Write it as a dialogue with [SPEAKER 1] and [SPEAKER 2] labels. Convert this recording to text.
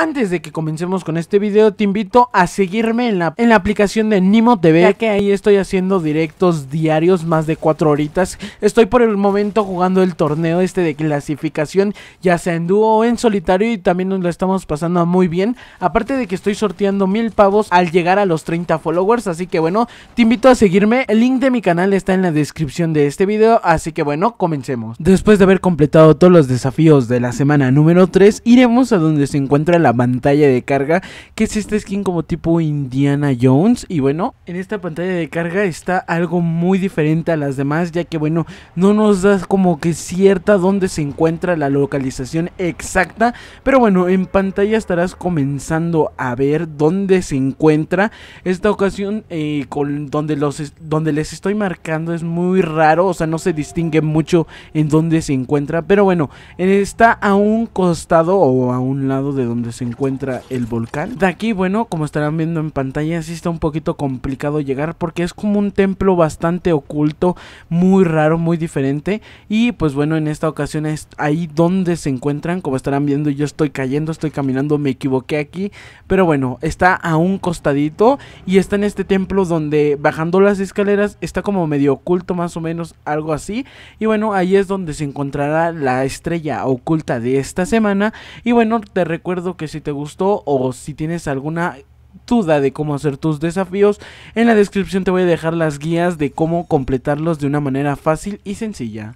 [SPEAKER 1] Antes de que comencemos con este video, te invito a seguirme en la, en la aplicación de Nimo TV, ya que ahí estoy haciendo directos diarios más de 4 horitas. Estoy por el momento jugando el torneo este de clasificación, ya sea en dúo o en solitario, y también nos lo estamos pasando muy bien. Aparte de que estoy sorteando mil pavos al llegar a los 30 followers, así que bueno, te invito a seguirme. El link de mi canal está en la descripción de este video, así que bueno, comencemos. Después de haber completado todos los desafíos de la semana número 3, iremos a donde se encuentra la pantalla de carga, que es esta skin como tipo Indiana Jones. Y bueno, en esta pantalla de carga está algo muy diferente a las demás, ya que bueno, no nos das como que cierta dónde se encuentra la localización exacta. Pero bueno, en pantalla estarás comenzando a ver dónde se encuentra. Esta ocasión, eh, con, donde, los, donde les estoy marcando es muy raro, o sea, no se distingue mucho en dónde se encuentra. Pero bueno, está a un costado o a un lado de donde se encuentra el volcán. De aquí, bueno, como estarán viendo en pantalla, si está un poquito complicado llegar porque es como un templo bastante oculto, muy raro, muy diferente. Y pues bueno, en esta ocasión es ahí donde se encuentran. Como estarán viendo, yo estoy cayendo, estoy caminando, me equivoqué aquí. Pero bueno, está a un costadito y está en este templo donde bajando las escaleras está como medio oculto más o menos, algo así. Y bueno, ahí es donde se encontrará la estrella oculta de esta semana. Y bueno, te recuerdo que si te gustó o si tienes alguna duda de cómo hacer tus desafíos, en la descripción te voy a dejar las guías de cómo completarlos de una manera fácil y sencilla.